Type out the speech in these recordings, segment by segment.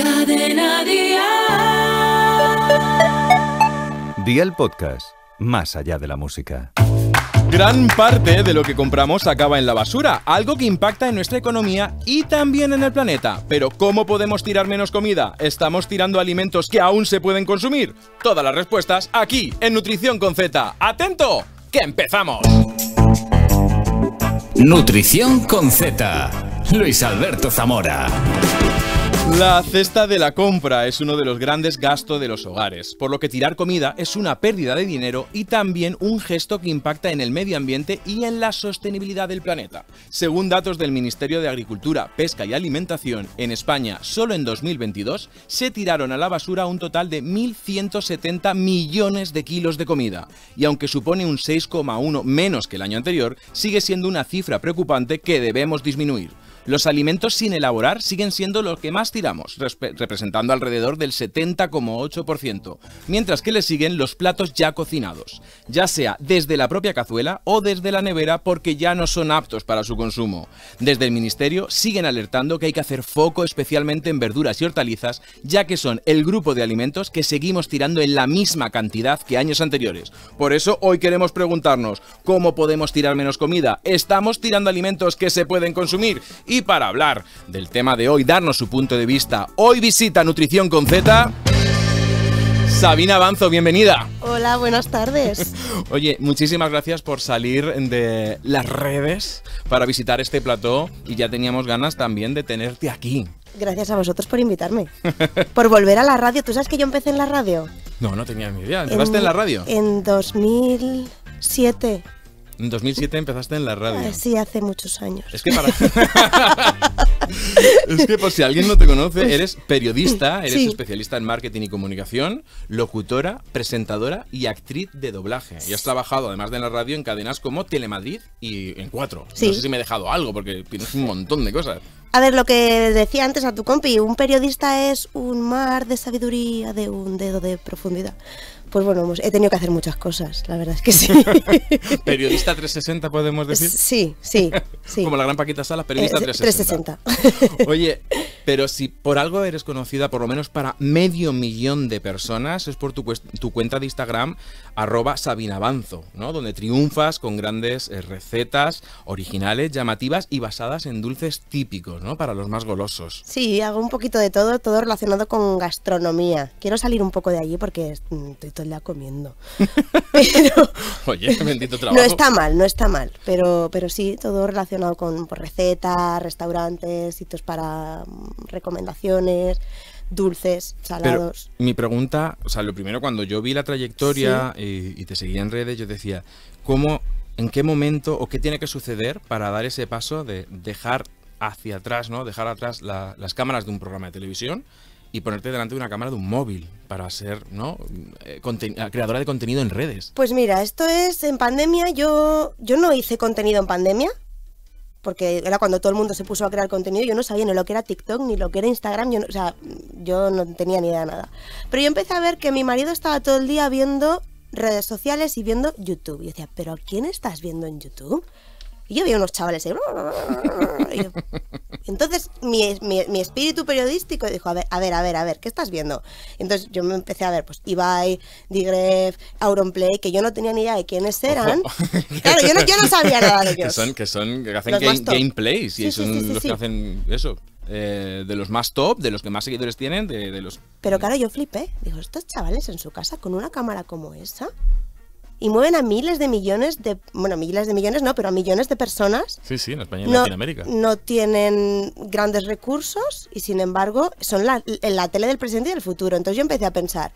Cadena Día el Podcast, más allá de la música. Gran parte de lo que compramos acaba en la basura, algo que impacta en nuestra economía y también en el planeta. Pero ¿cómo podemos tirar menos comida? ¿Estamos tirando alimentos que aún se pueden consumir? Todas las respuestas aquí, en Nutrición con Z. ¡Atento! ¡Que empezamos! Nutrición con Z. Luis Alberto Zamora. La cesta de la compra es uno de los grandes gastos de los hogares, por lo que tirar comida es una pérdida de dinero y también un gesto que impacta en el medio ambiente y en la sostenibilidad del planeta. Según datos del Ministerio de Agricultura, Pesca y Alimentación, en España, solo en 2022, se tiraron a la basura un total de 1.170 millones de kilos de comida, y aunque supone un 6,1 menos que el año anterior, sigue siendo una cifra preocupante que debemos disminuir. Los alimentos sin elaborar siguen siendo los que más tiramos, representando alrededor del 70,8%, mientras que le siguen los platos ya cocinados, ya sea desde la propia cazuela o desde la nevera porque ya no son aptos para su consumo. Desde el Ministerio siguen alertando que hay que hacer foco especialmente en verduras y hortalizas, ya que son el grupo de alimentos que seguimos tirando en la misma cantidad que años anteriores. Por eso hoy queremos preguntarnos, ¿cómo podemos tirar menos comida? ¿Estamos tirando alimentos que se pueden consumir? Y y para hablar del tema de hoy, darnos su punto de vista, hoy visita Nutrición con Z. Sabina Avanzo, bienvenida. Hola, buenas tardes. Oye, muchísimas gracias por salir de las redes para visitar este plató y ya teníamos ganas también de tenerte aquí. Gracias a vosotros por invitarme. por volver a la radio. ¿Tú sabes que yo empecé en la radio? No, no tenía ni idea. ¿Empezaste en, en la radio? En 2007. En 2007 empezaste en la radio. Ah, sí, hace muchos años. Es que para... es que por si alguien no te conoce, eres periodista, eres especialista en marketing y comunicación, locutora, presentadora y actriz de doblaje. Y has trabajado, además de en la radio, en cadenas como Telemadrid y en Cuatro. No sé si me he dejado algo, porque tienes un montón de cosas. A ver, lo que decía antes a tu compi, un periodista es un mar de sabiduría de un dedo de profundidad pues bueno, he tenido que hacer muchas cosas, la verdad es que sí. periodista 360, podemos decir. Sí, sí, Como la gran Paquita Salas, periodista 360. Eh, Oye, pero si por algo eres conocida, por lo menos para medio millón de personas, es por tu, cuenta de Instagram, arroba ¿no? Donde triunfas con grandes eh, recetas originales, llamativas y basadas en dulces típicos, ¿no? Para los más golosos. Sí, hago un poquito de todo, todo relacionado con gastronomía. Quiero salir un poco de allí porque mm, todo comiendo. Oye, este bendito trabajo. No está mal, no está mal, pero, pero sí, todo relacionado con recetas, restaurantes, sitios para mm, recomendaciones dulces, salados. mi pregunta, o sea, lo primero cuando yo vi la trayectoria eh, y, te seguía en redes, yo decía, ¿cómo, en qué momento o qué tiene que suceder para dar ese paso de dejar hacia atrás, ¿no? Dejar atrás las cámaras de un programa de televisión y ponerte delante de una cámara de un móvil para ser eh, eh, creadora de contenido en redes. Pues mira, esto es en pandemia, yo, yo no hice contenido en pandemia, porque era cuando todo el mundo se puso a crear contenido, yo no sabía ni lo que era TikTok, ni lo que era Instagram, yo o sea, yo no tenía ni idea de nada. Pero yo empecé a ver que mi marido estaba todo el día viendo redes sociales y viendo YouTube. Y decía, ¿pero a quién estás viendo en YouTube? Y yo veía unos chavales ahí. Y entonces mi, espíritu periodístico dijo, a ver, a ver, a ver, a ver, ¿qué estás viendo? Entonces yo me empecé a ver, pues Ibai, Digref, Auronplay, que yo no tenía ni idea de quiénes eran. claro, yo no, sabía nada de ellos. Que son, que son, hacen gameplays y son los que hacen eso. Eh, de los más top, de los que más seguidores tienen, de, los... Pero claro, mm. yo flipé. Digo, estos chavales en su casa con una cámara como esa, y mueven a miles de millones de, bueno, miles de millones no, pero a millones de personas. Sí, sí, en España y en no, Latinoamérica. No tienen grandes recursos y sin embargo son la, la tele del presente y del futuro. Entonces yo empecé a pensar,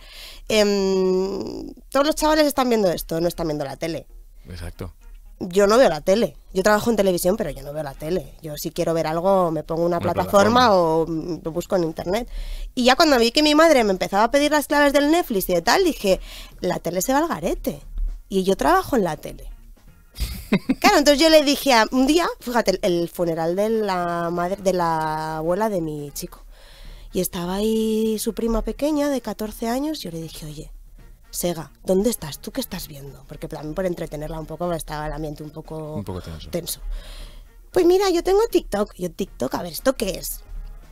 em, todos los chavales están viendo esto, no están viendo la tele. Exacto. Yo no veo la tele. Yo trabajo en televisión, pero yo no veo la tele. Yo si quiero ver algo me pongo una, plataforma, plataforma, o lo busco en internet. Y ya cuando vi que mi madre me empezaba a pedir las claves del Netflix y de tal, dije, la tele se va al garete y yo trabajo en la tele. Claro, entonces yo le dije a, un día, fíjate, el, funeral de la madre, de la abuela de mi chico. Y estaba ahí su prima pequeña de 14 años, y yo le dije, oye, Sega, ¿dónde estás? ¿Tú qué estás viendo? Porque también por entretenerla un poco, estaba el ambiente un poco, tenso. Pues mira, yo tengo TikTok. Yo TikTok, a ver, ¿esto qué es?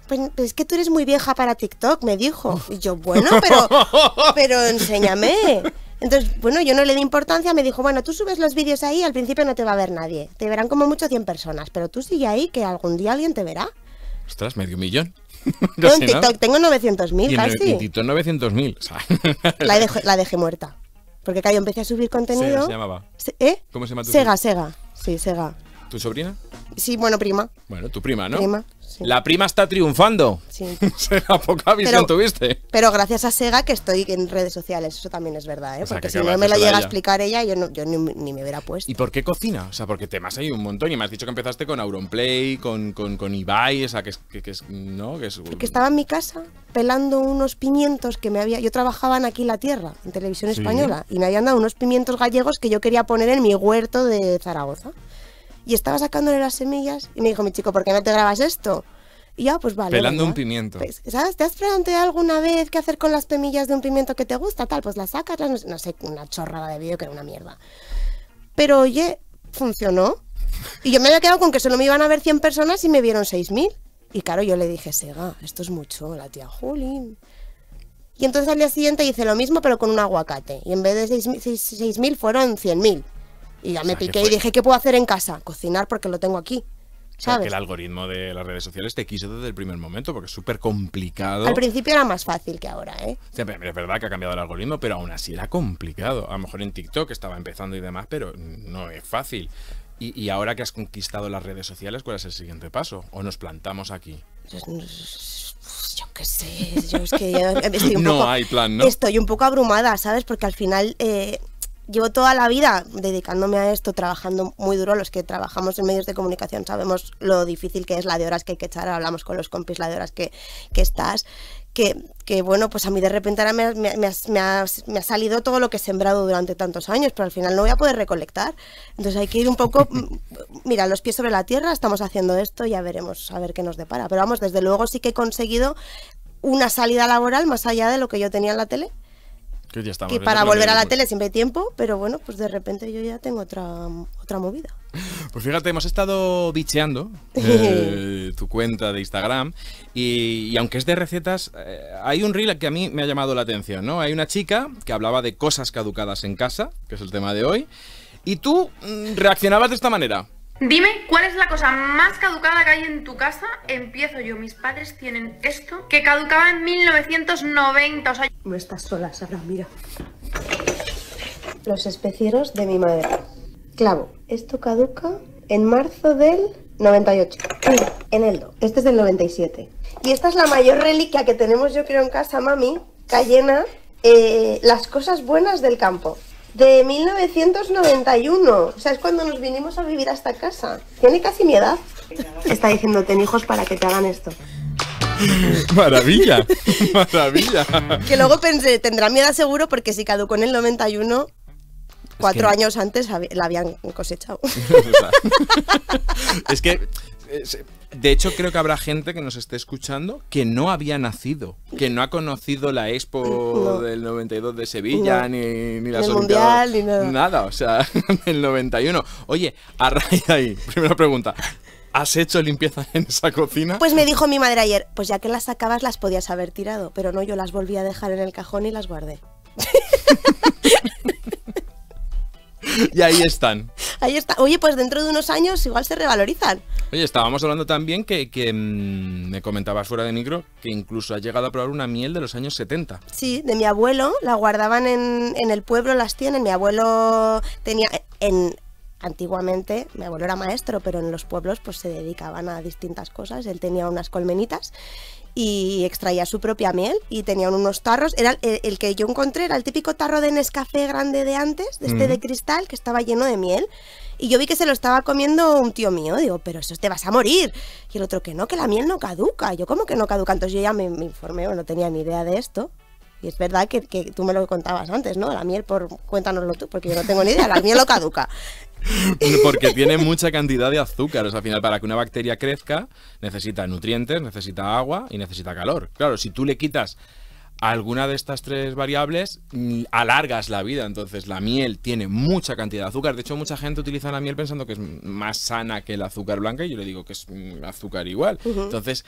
Pues, pues es que tú eres muy vieja para TikTok, me dijo. Y yo, bueno, pero, pero enséñame. Entonces, bueno, yo no le di importancia, me dijo, bueno, tú subes los vídeos ahí, al principio no te va a ver nadie, te verán como mucho 100 personas, pero tú sigue ahí que algún día alguien te verá. Ostras, medio millón. TikTok tengo 900.000 casi. En TikTok 900.000. la, dejé, muerta. Porque caí yo empecé a subir contenido. ¿Cómo se llamaba. ¿Eh? ¿Cómo se Sega, Sega. Sí, Sega. ¿Tu sobrina? Sí, bueno, prima. Bueno, tu prima, ¿no? Prima. La prima está triunfando. Sí. poca visión pero, tuviste. Pero gracias a Sega que estoy en redes sociales, eso también es verdad, ¿eh? porque si no me la llega a explicar ella, yo, ni, me hubiera puesto. ¿Y por qué cocina? O sea, porque temas hay un montón y me has dicho que empezaste con Auronplay, con, con, con Ibai, o sea, que es, que, es, ¿no? Que es... Porque estaba en mi casa pelando unos pimientos que me había... Yo trabajaba en Aquí la Tierra, en Televisión Española, y me habían dado unos pimientos gallegos que yo quería poner en mi huerto de Zaragoza y estaba sacándole las semillas y me dijo mi chico, ¿por qué no te grabas esto? Y ya pues vale. Pelando un pimiento. Pues, ¿Sabes? ¿Te has preguntado alguna vez qué hacer con las semillas de un pimiento que te gusta? Tal, pues las sacas, no sé, una chorrada de vídeo que era una mierda. Pero oye, funcionó. Y yo me había quedado con que solo me iban a ver 100 personas y me vieron 6.000. Y claro, yo le dije, Sega, esto es mucho, la tía Juli. Y entonces al día siguiente hice lo mismo, pero con un aguacate. Y en vez de 6.000 fueron 100.000. Y ya me piqué y dije, ¿qué puedo hacer en casa? Cocinar porque lo tengo aquí. O sea, que el algoritmo de las redes sociales te quiso desde el primer momento porque es súper complicado. Al principio era más fácil que ahora, ¿eh? es verdad que ha cambiado el algoritmo, pero aún así era complicado. A lo mejor en TikTok estaba empezando y demás, pero no es fácil. Y, ahora que has conquistado las redes sociales, ¿cuál es el siguiente paso? ¿O nos plantamos aquí? Pues, yo qué sé, yo es que un no hay plan, ¿no? Estoy un poco abrumada, ¿sabes? Porque al final... Eh, llevo toda la vida dedicándome a esto, trabajando muy duro. Los que trabajamos en medios de comunicación sabemos lo difícil que es la de horas que hay que echar. Hablamos con los compis la de horas que, que estás. Que, que, bueno, pues a mí de repente ahora me, ha, me, ha, salido todo lo que he sembrado durante tantos años, pero al final no voy a poder recolectar. Entonces hay que ir un poco, mm, mira, los pies sobre la tierra, estamos haciendo esto, ya veremos a ver qué nos depara. Pero vamos, desde luego sí que he conseguido una salida laboral más allá de lo que yo tenía en la tele y para volver a la tele siempre hay tiempo, pero bueno, pues de repente yo ya tengo otra, otra movida. Pues fíjate, hemos estado bicheando eh, tu cuenta de Instagram y, aunque es de recetas, eh, hay un reel que a mí me ha llamado la atención, ¿no? Hay una chica que hablaba de cosas caducadas en casa, que es el tema de hoy, y tú mm, reaccionabas de esta manera. Dime cuál es la cosa más caducada que hay en tu casa. Empiezo yo. Mis padres tienen esto que caducaba en 1990. O sea... No estás sola, Sara, mira. Los especieros de mi madre. Clavo. Esto caduca en marzo del 98. En Eldo. Este es del 97. Y esta es la mayor reliquia que tenemos, yo creo, en casa, mami. Cayena. llena eh, las cosas buenas del campo de 1991. O sea, es cuando nos vinimos a vivir a esta casa. Tiene casi mi edad. Está diciendo, ten hijos para que te hagan esto. Maravilla, maravilla. Que luego pensé, tendrá miedo seguro porque si caducó en el 91, cuatro años antes la habían cosechado. es que de hecho, creo que habrá gente que nos esté escuchando que no había nacido, que no ha conocido la Expo del 92 de Sevilla, ni, ni las Mundial, ni nada. nada, o sea, el 91. Oye, a raíz ahí, primera pregunta. ¿Has hecho limpieza en esa cocina? Pues me dijo mi madre ayer, pues ya que las sacabas las podías haber tirado, pero no, yo las volví a dejar en el cajón y las guardé. y ahí están. Ahí está. Oye, pues dentro de unos años igual se revalorizan. Oye, estábamos hablando también que, que mm, me comentabas fuera de micro que incluso ha llegado a probar una miel de los años 70. Sí, de mi abuelo. La guardaban en, el pueblo, las tienen. Mi abuelo tenía en antiguamente, mi abuelo era maestro, pero en los pueblos pues se dedicaban a distintas cosas. Él tenía unas colmenitas y extraía su propia miel y tenían unos tarros. Era eh, el, que yo encontré era el típico tarro de Nescafé grande de antes, de este de cristal, que estaba lleno de miel. Y yo vi que se lo estaba comiendo un tío mío. Digo, pero eso te vas a morir. Y el otro, que no, que la miel no caduca. Yo, ¿cómo que no caduca? Entonces yo ya me, informé, no tenía ni idea de esto. Y es verdad que, tú me lo contabas antes, ¿no? La miel, por cuéntanoslo tú, porque yo no tengo ni idea, la miel no caduca. Porque tiene mucha cantidad de azúcar. O sea, al final, para que una bacteria crezca, necesita nutrientes, necesita agua y necesita calor. Claro, si tú le quitas alguna de estas tres variables, mm, alargas la vida. Entonces, la miel tiene mucha cantidad de azúcar. De hecho, mucha gente utiliza la miel pensando que es más sana que el azúcar blanca y yo le digo que es mm, azúcar igual. Entonces,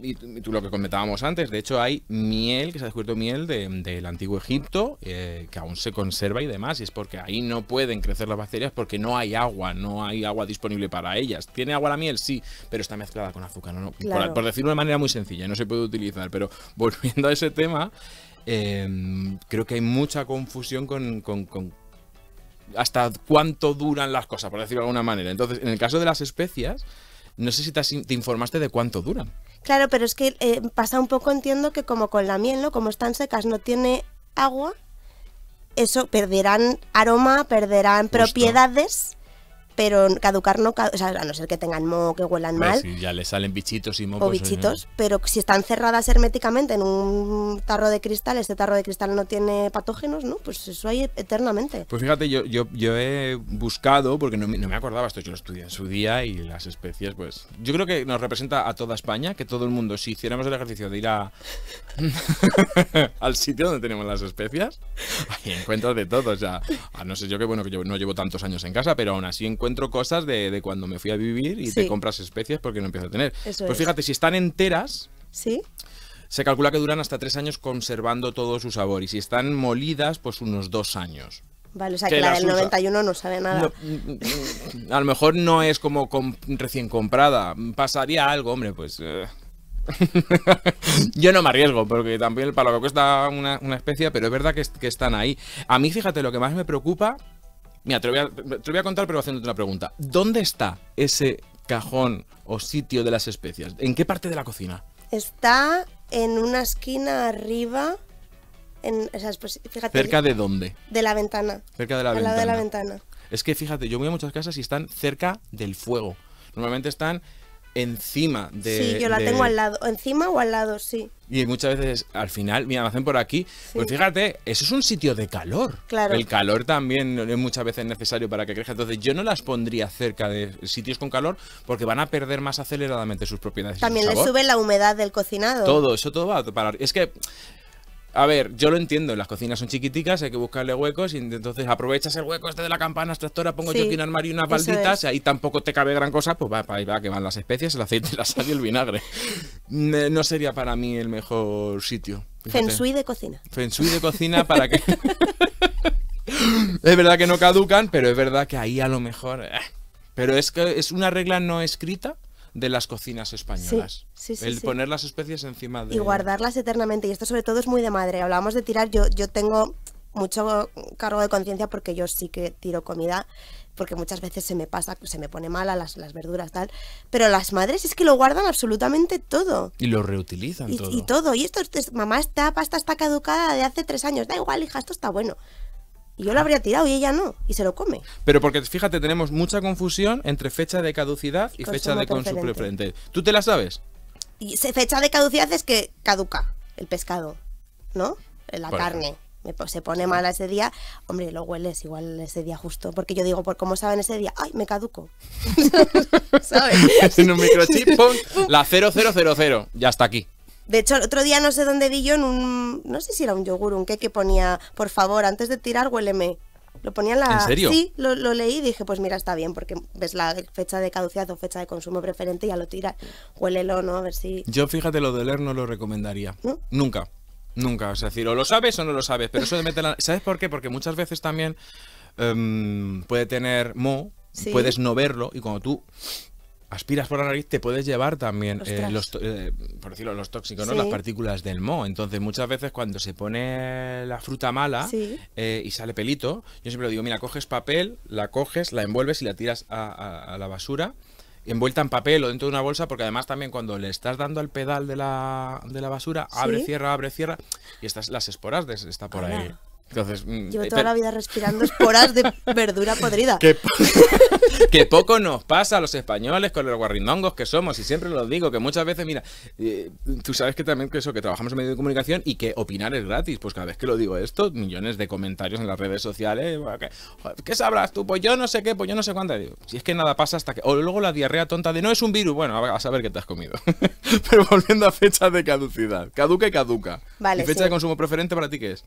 y, tú, lo que comentábamos antes, de hecho hay miel, que se ha descubierto miel del antiguo Egipto, eh, que aún se conserva y demás, y es porque ahí no pueden crecer las bacterias porque no hay agua, no hay agua disponible para ellas. ¿Tiene agua la miel? Sí, pero está mezclada con azúcar, Por, decirlo de manera muy sencilla, no se puede utilizar, pero volviendo a ese tema... Em, creo que hay mucha confusión con, hasta cuánto duran las cosas, por decirlo de alguna manera. Entonces, en el caso de las especias, no sé si te informaste de cuánto duran. Claro, pero es que eh, pasa un poco, entiendo que como con la miel, Como están secas, no tiene agua, eso perderán aroma, perderán propiedades pero caducar no, o sea, a no ser que tengan moho, que huelan mal. Sí, ya le salen bichitos y moho. O pues, eh, bichitos, pero si están cerradas herméticamente en un tarro de cristal, este tarro de cristal no tiene patógenos, ¿no? Pues eso hay eternamente. Pues fíjate, yo, yo, yo he buscado, porque no, me acordaba esto, yo lo estudié en su día y las especies, pues. Yo creo que nos representa a toda España, que todo el mundo, si hiciéramos el ejercicio de ir a. al sitio donde tenemos las especias, ahí encuentras de todo, o sea, a no sé yo que bueno que yo no llevo tantos años en casa, pero aún así en encuentro cosas de, cuando me fui a vivir y te compras especias porque no empiezo a tener. pues fíjate, si están enteras. Sí. Se calcula que duran hasta tres años conservando todo su sabor y si están molidas, pues unos dos años. Vale, o sea que, la del 91 no sabe nada. a lo mejor no es como recién comprada. Pasaría algo, hombre, pues. Eh. Yo no me arriesgo, porque también el palo que cuesta una, especie, pero es verdad que están ahí. A mí, fíjate, lo que más me preocupa Mira, te lo, voy a, a contar, pero haciéndote una pregunta. ¿Dónde está ese cajón o sitio de las especias? ¿En qué parte de la cocina? Está en una esquina arriba. En, o sea, pues, fíjate, ¿Cerca de dónde? De la ventana. Cerca de la ventana. Es que fíjate, yo voy a muchas casas y están cerca del fuego. Normalmente están encima de. Sí, yo la tengo al lado. Encima o al lado, sí. Y muchas veces al final, mira, me hacen por aquí. Pues fíjate, eso es un sitio de calor. Claro. El calor también es muchas veces necesario para que crezca. Entonces, yo no las pondría cerca de sitios con calor porque van a perder más aceleradamente sus propiedades. También les sube la humedad del cocinado. Todo, eso todo va a parar. Es que a ver, yo lo entiendo, las cocinas son chiquiticas, hay que buscarle huecos y entonces aprovechas el hueco este de la campana extractora, pongo yo aquí un armario y unas balditas, Si ahí tampoco te cabe gran cosa, pues va, va, que van las especias, el aceite, la sal y el vinagre. no sería para mí el mejor sitio. de cocina. Fensui de cocina para que... es verdad que no caducan, pero es verdad que ahí a lo mejor... Eh, pero es que es una regla no escrita de las cocinas españolas. Sí, el poner las especies encima de... Y guardarlas eternamente. Y esto sobre todo es muy de madre. Hablábamos de tirar, yo, yo tengo mucho cargo de conciencia porque yo sí que tiro comida porque muchas veces se me pasa, se me pone mala las, las verduras, tal. Pero las madres es que lo guardan absolutamente todo. Y lo reutilizan y, todo. Y todo. Y esto, esto mamá, esta pasta está caducada de hace tres años. Da igual, hija, esto está bueno. Y yo la habría tirado y ella no, y se lo come. Pero porque fíjate, tenemos mucha confusión entre fecha de caducidad y fecha de consumo preferente. ¿Tú te la sabes? Y fecha de caducidad es que caduca el pescado, ¿no? La carne. Se pone mala ese día, hombre, lo hueles igual ese día justo, porque yo digo, por cómo saben ese día, ay, me caduco. ¿Sabes? en un microchip, la 0000, ya está aquí. De hecho, el otro día no sé dónde vi yo en un. No sé si era un yogur, un qué que ponía, por favor, antes de tirar, huéleme. Lo ponía en la. serio? Sí, lo, leí y dije, pues mira, está bien, porque ves la fecha de caducidad o fecha de consumo preferente y ya lo tira. Huélelo, ¿no? A ver si. Yo fíjate, lo de leer no lo recomendaría. Nunca. Nunca. O sea, decir, o lo sabes o no lo sabes. Pero eso de meter la... ¿Sabes por qué? Porque muchas veces también em, puede tener mo, puedes no verlo y como tú aspiras por la nariz, te puedes llevar también, eh, los, eh, por decirlo, los tóxicos, ¿no? Las partículas del moho. Entonces, muchas veces cuando se pone la fruta mala eh, y sale pelito, yo siempre digo, mira, coges papel, la coges, la envuelves y la tiras a, la basura envuelta en papel o dentro de una bolsa, porque además también cuando le estás dando al pedal de la, de la basura, abre, cierra, abre, cierra, y estas, las esporas de, está por ahí. Entonces, mm, Llevo eh, toda la vida respirando esporas de verdura podrida. Que, poco nos pasa a los españoles con los guarrindongos que somos, y siempre lo digo, que muchas veces, mira, eh, tú sabes que también eso, que trabajamos en medio de comunicación y que opinar es gratis. Pues cada vez que lo digo esto, millones de comentarios en las redes sociales, ¿qué, sabrás tú? Pues yo no sé qué, pues yo no sé cuánto. si es que nada pasa hasta que... O luego la diarrea tonta de no es un virus, bueno, a saber qué te has comido. Pero volviendo a fecha de caducidad, caduca y caduca. ¿Y fecha de consumo preferente para ti qué es?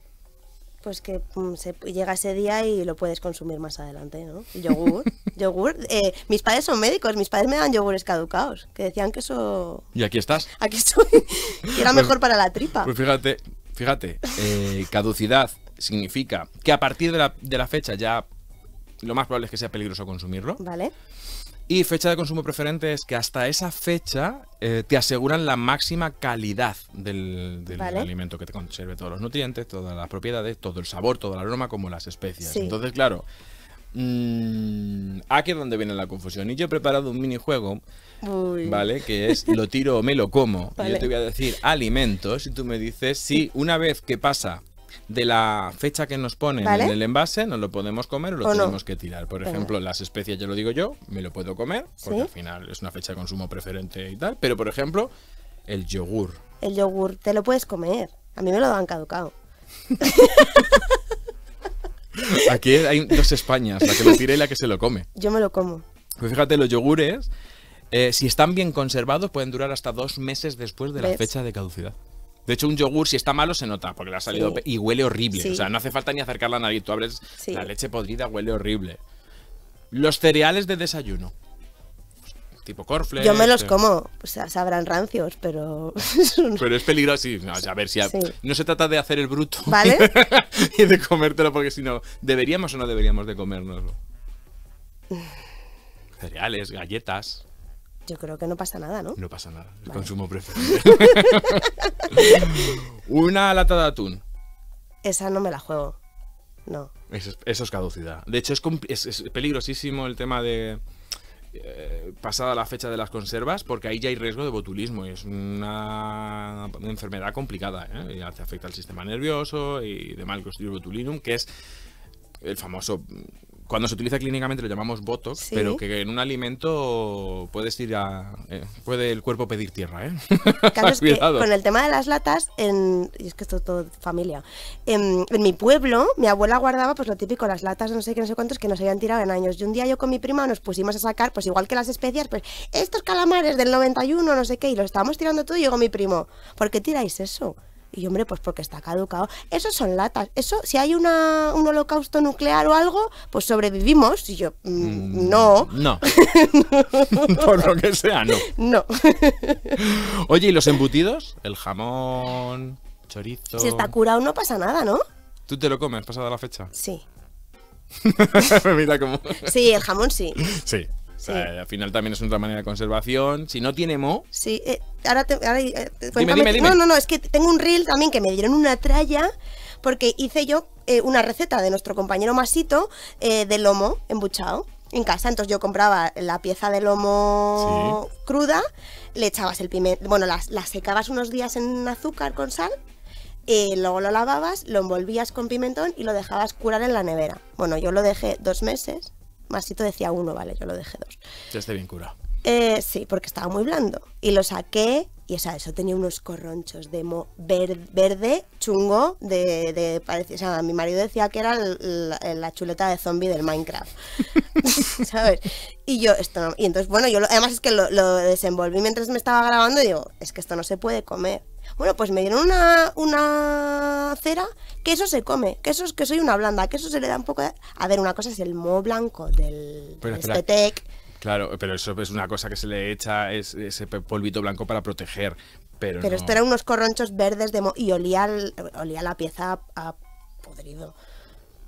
pues que mm, llega ese día y lo puedes consumir más adelante, ¿no? Yogur, yogur. Eh, mis padres son médicos, mis padres me dan yogures caducados, que decían que eso... Y aquí estás. Aquí estoy. era pues mejor para la tripa. Pues fíjate, fíjate, eh, caducidad significa que a partir de la, de la fecha ya lo más probable es que sea peligroso consumirlo. Vale. Y fecha de consumo preferente es que hasta esa fecha eh, te aseguran la máxima calidad del, alimento, que te conserve todos los nutrientes, todas las propiedades, todo el sabor, todo el aroma, como las especias. Entonces, claro, mm, aquí es donde viene la confusión. Y yo he preparado un minijuego, ¿vale? Que es lo tiro o me lo como. Y yo te voy a decir alimentos y tú me dices si una vez que pasa de la fecha que nos ponen en el envase, no lo podemos comer o lo tenemos que tirar. Por ejemplo, las especias, yo lo digo yo, me lo puedo comer, porque al final es una fecha de consumo preferente y tal. Pero, por ejemplo, el yogur. El yogur, te lo puedes comer. A mí me lo dan caducado. Aquí hay dos Españas, la que lo tira y la que se lo come. Yo me lo como. Pues fíjate, los yogures, eh, si están bien conservados, pueden durar hasta dos meses después de la fecha de caducidad. De hecho, un yogur, si está malo, se nota, porque le ha salido y huele horrible. O sea, no hace falta ni acercarla a nadie. Tú abres la leche podrida, huele horrible. Los cereales de desayuno. Tipo corfle. Yo me los eh. como, o sea, sabrán rancios, pero. pero es peligroso, sí. a ver, si no se trata de hacer el bruto. ¿Vale? y de comértelo, porque si no, ¿deberíamos o no deberíamos de comérnoslo? Cereales, galletas. Yo creo que no pasa nada, ¿no? No pasa nada. El consumo preferido. Una lata de atún. Esa no me la juego. No. Eso es, caducidad. De hecho, es, peligrosísimo el tema de, eh, pasada la fecha de las conservas, porque ahí ya hay riesgo de botulismo. es una, enfermedad complicada. ¿eh? Y te afecta al sistema nervioso y de mal el botulinum, que es el famoso cuando se utiliza clínicamente lo llamamos botox, pero que en un alimento puedes ir a eh, puede el cuerpo pedir tierra, ¿eh? Claro, que con el tema de las latas, en, y es que esto es todo familia. Em, en, mi pueblo, mi abuela guardaba pues lo típico, las latas no sé qué, no sé cuántos que nos habían tirado en años. Y un día yo con mi prima nos pusimos a sacar, pues igual que las especias, pues estos calamares del 91, no sé qué, y los estábamos tirando todo y llegó mi primo, ¿por qué tiráis eso? Y hombre, pues porque está caducado. Esos son latas. Eso, si hay un holocausto nuclear o algo, pues sobrevivimos. Y yo, mm, mm, no. No. Por lo que sea, no. No. Oye, ¿y los embutidos? El jamón, chorizo. Si está curado, no pasa nada, ¿no? ¿Tú te lo comes pasada la fecha? Sí. Mira cómo. Sí, el jamón sí. Sí al final también es otra manera de conservación. Si no tiene mo. Sí, eh, ahora te. Eh, no, no, no, es que tengo un reel también que me dieron una tralla porque hice yo eh, una receta de nuestro compañero Masito de lomo embuchado en casa. Entonces yo compraba la pieza de lomo cruda, le echabas el pimiento. Bueno, la, secabas unos días en azúcar con sal luego lo lavabas, lo envolvías con pimentón y lo dejabas curar en la nevera. Bueno, yo lo dejé dos meses Masito decía uno, vale, yo lo dejé dos. Ya esté bien curado. Eh, sí, porque estaba muy blando. Y lo saqué y o sea, eso tenía unos corronchos de mo verde, chungo, de, de parecía, o sea, mi marido decía que era la, chuleta de zombie del Minecraft. ¿Sabes? Y yo, esto no, y entonces, bueno, yo lo, además es que lo, lo desenvolví mientras me estaba grabando y digo, es que esto no se puede comer. Bueno, pues me dieron una, una cera que eso se come, que eso es que soy una blanda, que eso se le da un poco de... A ver, una cosa es el mo blanco del, Claro, pero eso es una cosa que se le echa es, ese polvito blanco para proteger. Pero, pero esto eran unos corronchos verdes de mo y olía, olía la pieza a, podrido.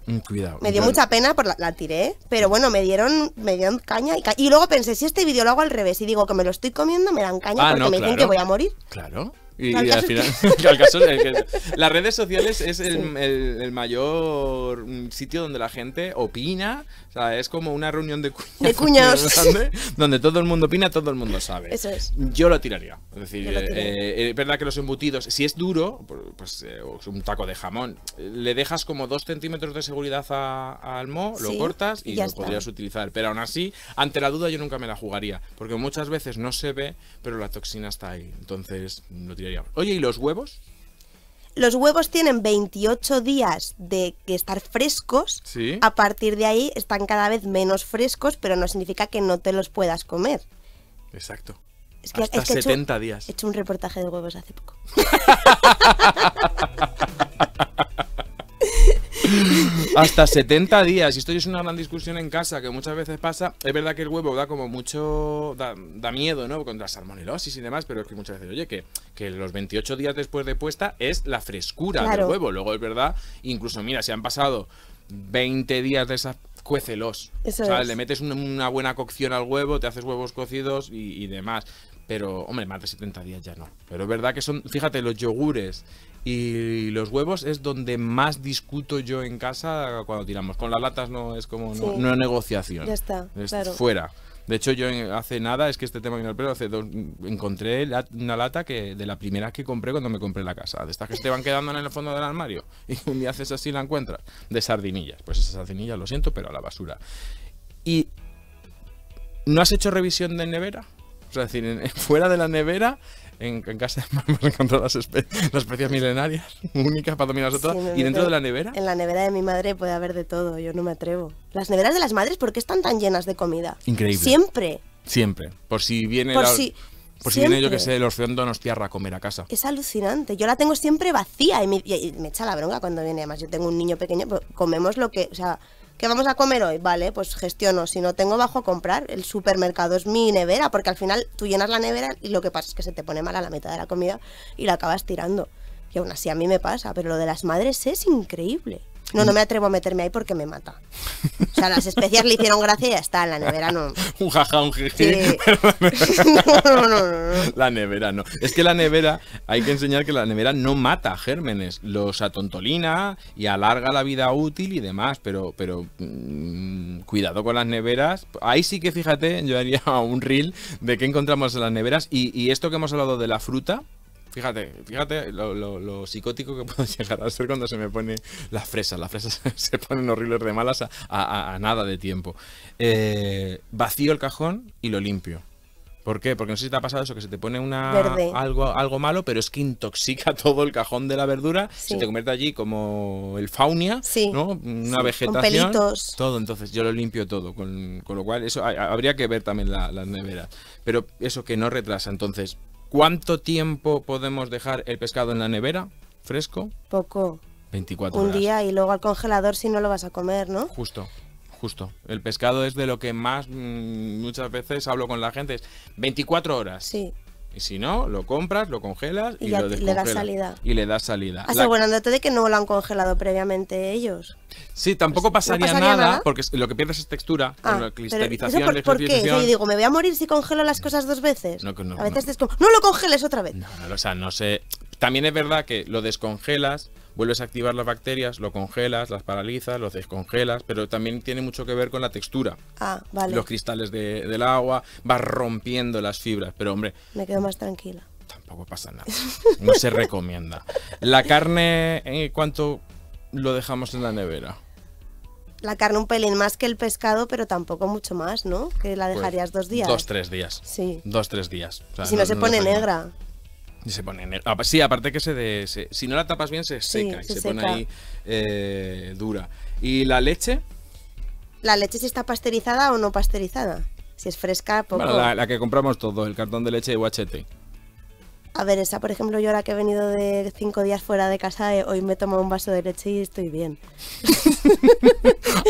Mm, cuidado. Me dio mucha pena, la, tiré, pero bueno, me dieron, me dieron caña y, y luego pensé, si este vídeo lo hago al revés y digo que me lo estoy comiendo, me dan caña ah, porque me dicen que voy a morir. Claro. Y, al final, las redes sociales es el, mayor mm, sitio donde la gente opina. O sea, es como una reunión de cuñas Donde, todo el mundo opina, todo el mundo sabe. Yo lo tiraría. Es decir, eh, eh, es verdad que los embutidos, si es duro, pues, eh, un taco de jamón. Le dejas como dos centímetros de seguridad al mo, lo cortas y, lo podrías utilizar. Pero aún así, ante la duda yo nunca me la jugaría, porque muchas veces no se ve, pero la toxina está ahí. Entonces no tiraría. Oye, ¿y los huevos? Los huevos tienen 28 días de que estar frescos. A partir de ahí están cada vez menos frescos, pero no significa que no te los puedas comer. Exacto. Hasta 70 días. He hecho un reportaje de huevos hace poco. Hasta 70 días. Y esto es una gran discusión en casa que muchas veces pasa. Es verdad que el huevo da como mucho. da, miedo, ¿no? Contra salmonelosis y demás, pero es que muchas veces, oye, que, que los 28 días después de puesta es la frescura del huevo. Luego es verdad, incluso, mira, si han pasado 20 días de esas cuecelos Eso Le metes una, buena cocción al huevo, te haces huevos cocidos y, y demás. Pero, hombre, más de 70 días ya no. Pero es verdad que son, fíjate, los yogures y los huevos es donde más discuto yo en casa cuando tiramos. Con las latas no es como, no, negociación. Ya está, Fuera. De hecho, yo hace nada, es que este tema viene al pelo, hace dos, encontré una lata que de la primera que compré cuando me compré la casa, de estas que te van quedando en el fondo del armario, y un día haces así y la encuentras, de sardinillas. Pues esas sardinillas, lo siento, pero a la basura. ¿Y no has hecho revisión de nevera? O sea, decir, fuera de la nevera, en, casa hemos encontrado las, espe las especies milenarias, únicas para dominar las otras. ¿Y dentro de la nevera? En la nevera de mi madre puede haber de todo, yo no me atrevo. Las neveras de las madres, ¿por qué están tan llenas de comida? Increíble. Siempre. Siempre. Por si viene... Por si... viene yo que sé, los nos tierra a comer a casa. Es alucinante. Yo la tengo siempre vacía y me, echa la bronca cuando viene. Además, yo tengo un niño pequeño, pues comemos lo que. O sea, ¿Qué vamos a comer hoy? Vale, pues gestiono. Si no tengo, bajo a comprar. El supermercado es mi nevera, porque al final tú llenas la nevera y lo que pasa es que se te pone mala la mitad de la comida y la acabas tirando. Y aún así a mí me pasa, pero lo de las madres es increíble. No, no mm. me atrevo a meterme ahí porque me mata. O sea, las especias le hicieron gracia y ya está, la nevera no. un jaja, un jeje. no, no, no, La nevera no. Es que la nevera, hay que enseñar que la nevera no mata gérmenes, los atontolina y alarga la vida útil y demás, pero, pero mm, cuidado con las neveras. Ahí sí que fíjate, yo haría un reel de qué encontramos en las neveras y esto que hemos hablado de la fruta, Fíjate, fíjate lo, psicótico que puedo llegar a ser cuando se me pone las fresas. Las fresas se ponen horribles de malas a, nada de tiempo. Eh, vacío el cajón y lo limpio. ¿Por qué? Porque no sé si te ha pasado eso, que se te pone una algo, algo malo, pero es que intoxica todo el cajón de la verdura, si se te convierte allí como el faunia, ¿no? Una vegetación. Todo, entonces yo lo limpio todo, con, lo cual eso habría que ver también las neveras. Pero eso que no retrasa, entonces ¿Cuánto tiempo podemos dejar el pescado en la nevera fresco? Poco. 24 Un día y luego al congelador si no lo vas a comer, ¿no? Justo. Justo, el pescado es de lo que más mm, muchas veces hablo con la gente, 24 horas. Sí. Y si no, lo compras, lo congelas y, lo le das salida. Y le das salida. Asegurándote ah, de que no lo han congelado previamente ellos. Sí, tampoco pues pasaría, nada, porque lo que pierdes es textura. Ah, la clisterización, por, qué? Yo digo, me voy a morir si congelo las cosas dos veces. No, no, a veces no lo congeles otra vez. no, o sea, no sé. También es verdad que lo descongelas vuelves a activar las bacterias, lo congelas, las paralizas, los descongelas, pero también tiene mucho que ver con la textura. Ah, vale. Los cristales del agua, vas rompiendo las fibras, pero hombre... Me quedo más tranquila. Tampoco pasa nada, no se recomienda. La carne, ¿en eh, cuánto lo dejamos en la nevera? la carne un pelín más que el pescado, pero tampoco mucho más, ¿no? Que la pues dejarías dos días. Dos, tres días. Sí. Dos, tres días. si no, se pone negra. Y se pone Sí, aparte que se, de, si no la tapas bien se seca y se, pone ahí eh, dura. ¿Y la leche? ¿La leche si está pasteurizada o no pasteurizada? Si es fresca, poco. la, que compramos todos, el cartón de leche de UHT. A ver, esa, por ejemplo, yo ahora que he venido de cinco días fuera de casa, eh, hoy me he tomado un vaso de leche y estoy bien.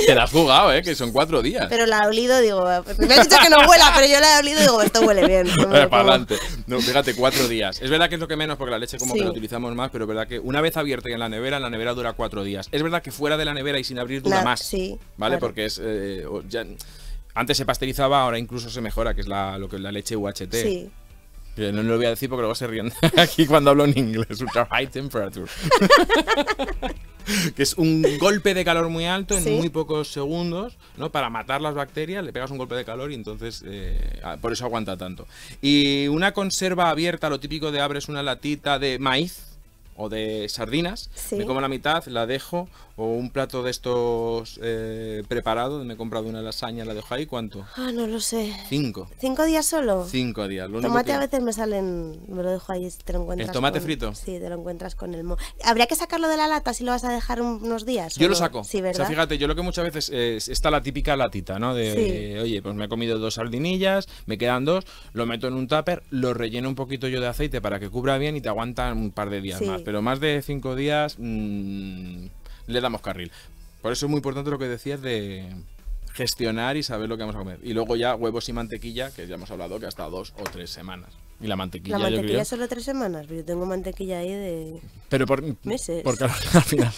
Te la has jugado, ¿eh? Que son cuatro días. Pero la he olido, digo, me has dicho que no huela, pero yo la he olido y digo, esto huele bien. para adelante. No, fíjate, cuatro días. Es verdad que es lo que menos, porque la leche como que la utilizamos más, pero es verdad que una vez abierta y en la nevera, en la nevera dura cuatro días. Es verdad que fuera de la nevera y sin abrir dura más. Sí. ¿Vale? Porque es... Eh, antes se pasteurizaba, ahora incluso se mejora, que es lo que, la leche UHT. Sí no lo voy a decir porque luego se ríen aquí cuando hablo en inglés. Ultra high temperature. que es un golpe de calor muy alto en muy pocos segundos, ¿no? Para matar las bacterias, le pegas un golpe de calor y entonces eh, ah, por eso aguanta tanto. Y una conserva abierta, lo típico de es una latita de maíz, o de sardinas, me como la mitad, la dejo, o un plato de estos preparados, eh, preparado, me he comprado una lasaña, la dejo ahí, ¿cuánto? Ah, no lo sé. Cinco. ¿Cinco días solo? Cinco días. El tomate a veces me salen, me lo dejo ahí, te lo encuentras. ¿El tomate frito? Sí, te lo encuentras con el mo. ¿Habría que sacarlo de la lata si lo vas a dejar unos días? Yo lo saco. Sí, ¿verdad? O sea, fíjate, yo lo que muchas veces eh, está la típica latita, ¿no? De, eh, oye, pues me he comido dos sardinillas, me quedan dos, lo meto en un tupper, lo relleno un poquito yo de aceite para que cubra bien y te aguantan un par de días más. Pero más de cinco días... Mm, le damos carril. Por eso es muy importante lo que decías de gestionar y saber lo que vamos a comer. Y luego ya huevos y mantequilla, que ya hemos hablado que hasta dos o tres semanas. Y la mantequilla. La mantequilla solo tres semanas, pero yo tengo mantequilla ahí de. Pero por meses. Porque al final.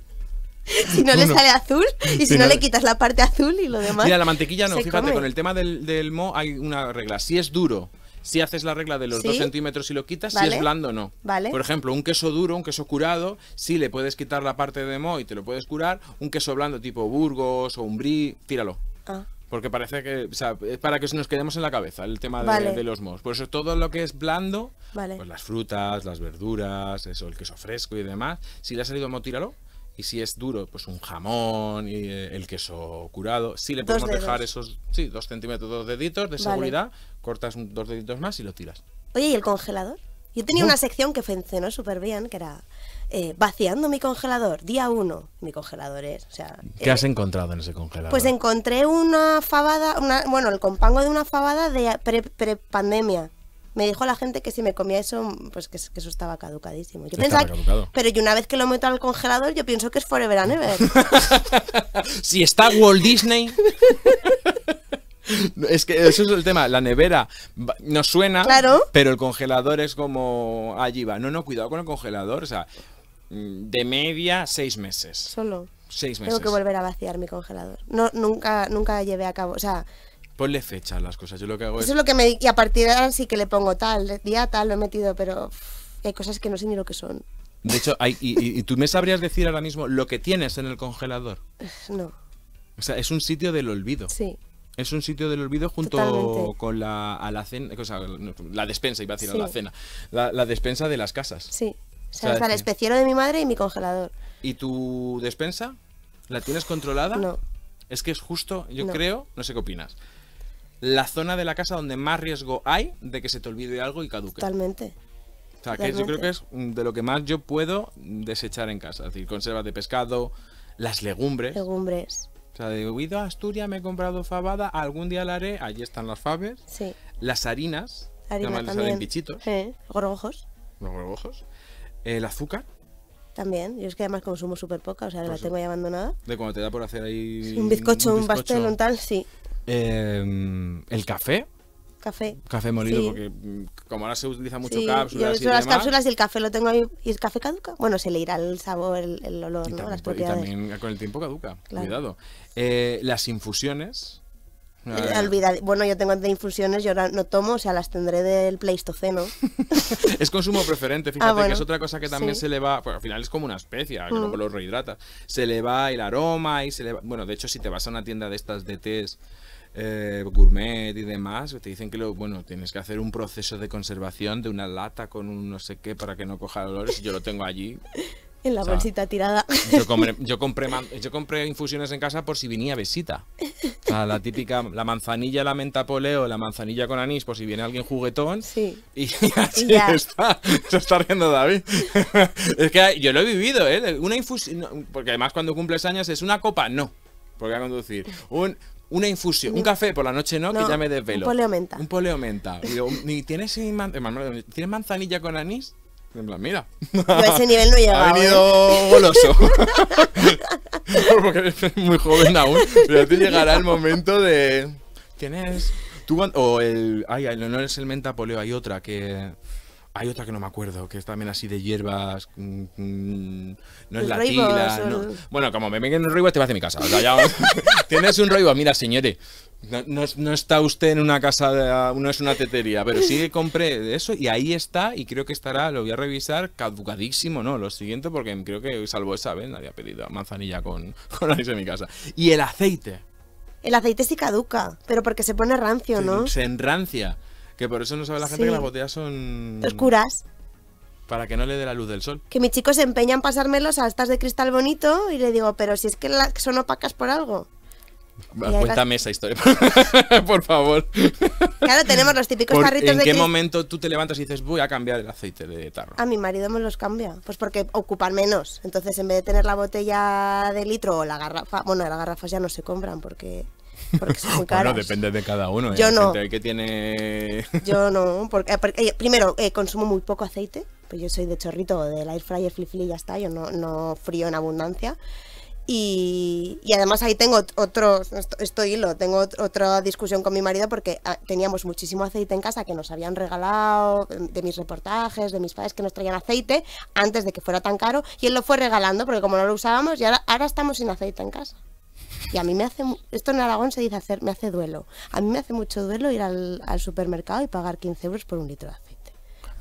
si no le sale azul y si, no, le quitas la parte azul y lo demás. Mira, la mantequilla no, fíjate, con el tema del, del mo hay una regla. Si es duro si haces la regla de los dos centímetros y lo quitas, si es blando o no. ¿Vale? Por ejemplo, un queso duro, un queso curado, si le puedes quitar la parte de mo y te lo puedes curar, un queso blando tipo Burgos o Umbrí, tíralo. Ah. Porque parece que, o sea, es para que nos quedemos en la cabeza el tema de, los mos. Por eso todo lo que es blando, pues las frutas, las verduras, eso, el queso fresco y demás, si le ha salido mo, tíralo. Y si es duro, pues un jamón y eh, el queso curado. Sí, le podemos dejar esos sí, dos centímetros, dos deditos de seguridad. Cortas dos deditos más y lo tiras. Oye, ¿y el congelador? Yo tenía una sección que funcionó súper bien, que era eh, vaciando mi congelador, día uno, mi congelador es. O sea, ¿Qué eh, has encontrado en ese congelador? Pues encontré una fabada, una, bueno, el compango de una fabada de pre-pandemia. pre pandemia me dijo la gente que si me comía eso, pues que, eso estaba caducadísimo. pero yo una vez que lo meto al congelador, yo pienso que es forever and ever. si está Walt Disney... Es que eso es el tema, la nevera nos suena, pero el congelador es como allí va. No, no, cuidado con el congelador, o sea, mm, de media seis meses. Solo. Seis meses. Tengo que volver a vaciar mi congelador. No, nunca, nunca llevé a cabo, o sea, Ponle fecha a las cosas. Yo lo que hago es. Eso es lo que me. Y a partir de ahora sí que le pongo tal, día tal, lo he metido, pero. hay cosas que no sé ni lo que son. De hecho, hay, y, tú me sabrías decir ahora mismo lo que tienes en el congelador? No. O sea, es un sitio del olvido. Sí. Es un sitio del olvido junto con la alacena, o la despensa, iba a decir la cena, la, despensa de las casas. Sí. O sea, el especiero de mi madre y mi congelador. ¿Y tu despensa? ¿La tienes controlada? No. Es que es justo, yo creo, no sé qué opinas, la zona de la casa donde más riesgo hay de que se te olvide algo y caduque. Totalmente. O sea, que yo creo que es de lo que más yo puedo desechar en casa. Es decir, conservas de pescado, las legumbres. Legumbres. O sea, de huido a Asturias me he comprado fabada, algún día la haré, allí están las fabes. Sí. Las harinas. Harina también. Salen bichitos. Eh, gorgojos. Los gorgojos. El azúcar. También, yo es que además consumo súper poca, o sea, la pues tengo ya abandonada. De cuando te da por hacer ahí... Un bizcocho, un, bizcocho. un pastel, un tal, sí. Em, el café. Café. Café molido, porque mm, como ahora se utiliza mucho cápsulas. Yo uso las cápsulas y el café lo tengo ahí. ¿Y el café caduca? Bueno, se le irá el sabor, el, olor, ¿no? las propiedades. con el tiempo caduca. Cuidado. Eh, las infusiones. Eh, bueno, yo tengo de infusiones, yo ahora no tomo, o sea, las tendré del Pleistoceno. es consumo preferente, ah, fíjate que es otra cosa que también se le va, al final es como una especia, que luego mm. lo rehidrata. Se le va el aroma y se le va, bueno, de hecho si te vas a una tienda de estas de tés eh, gourmet y demás, te dicen que bueno, tienes que hacer un proceso de conservación de una lata con un no sé qué para que no coja olores yo lo tengo allí. En la bolsita tirada. Yo compré, yo, compré, infusiones en casa por si venía besita. la típica, la manzanilla, la menta poleo, la manzanilla con anís, por si viene alguien juguetón. Y, así está. Se está riendo David. Es que yo lo he vivido, ¿eh? Una infusión. Porque además, cuando cumples años, es una copa, no porque a conducir. Un, una infusión, un café por la noche no, que ya me desvelo. Un poleo menta. Un poleo menta. Y digo, ¿tienes, ¿tienes manzanilla con anís? En plan, mira. a ese nivel no llegaba. Ha ¿eh? venido goloso. Porque eres muy joven aún. Pero te llegará el momento de. ¿Tienes...? o el. Ay, no es el menta poleo, hay otra que. Hay otra que no me acuerdo, que es también así de hierbas. Mm, mm, no es la tila. Bueno, como me vengan un roibo, te vas de mi casa. Tienes un roibo, mira, señores. No, está usted en una casa, no es una tetería, pero sí compré eso y ahí está. Y creo que estará, lo voy a revisar, caducadísimo, ¿no? Lo siguiente, porque creo que salvo esa vez nadie ha pedido manzanilla con, con anís en mi casa. Y el aceite. El aceite sí caduca, pero porque se pone rancio, ¿no? se enrancia. Que por eso no sabe la gente que las botellas son... Oscuras. Para que no le dé la luz del sol. Que mis chicos se empeñan en pasármelos a estas de cristal bonito y le digo, pero si es que son opacas por algo. Cuéntame esa historia, por favor. Claro, tenemos los típicos de ¿en qué momento tú te levantas y dices, voy a cambiar el aceite de tarro? A mi marido me los cambia, pues porque ocupan menos. Entonces, en vez de tener la botella de litro o la garrafa, bueno, las garrafas ya no se compran porque porque depende de cada uno. ¿eh? Yo no. que tiene... Yo no, porque, eh, eh, primero, eh, consumo muy poco aceite, pues yo soy de chorrito, del air fryer, y ya está, yo no, frío en abundancia. Y, y, además ahí tengo otro, esto hilo, tengo otra discusión con mi marido porque ah, teníamos muchísimo aceite en casa que nos habían regalado em, de mis reportajes, de mis padres que nos traían aceite antes de que fuera tan caro y él lo fue regalando porque como no lo usábamos y ahora estamos sin aceite en casa. Y a mí me hace, esto en Aragón se dice hacer, me hace duelo. A mí me hace mucho duelo ir al, supermercado y pagar 15 euros por un litro de aceite.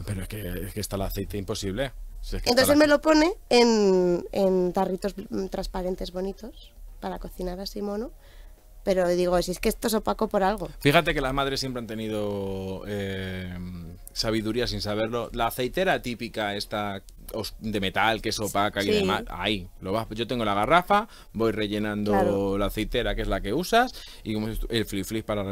Pero es que, es está el aceite imposible. Entonces me lo pone en, en tarritos transparentes bonitos para cocinar así mono pero digo, si es que esto es opaco por algo. Fíjate que las madres siempre han tenido eh, sabiduría sin saberlo. La aceitera típica, está de metal que es opaca y demás, ahí, lo vas, yo tengo la garrafa, voy rellenando la aceitera que es la que usas y el flip flip para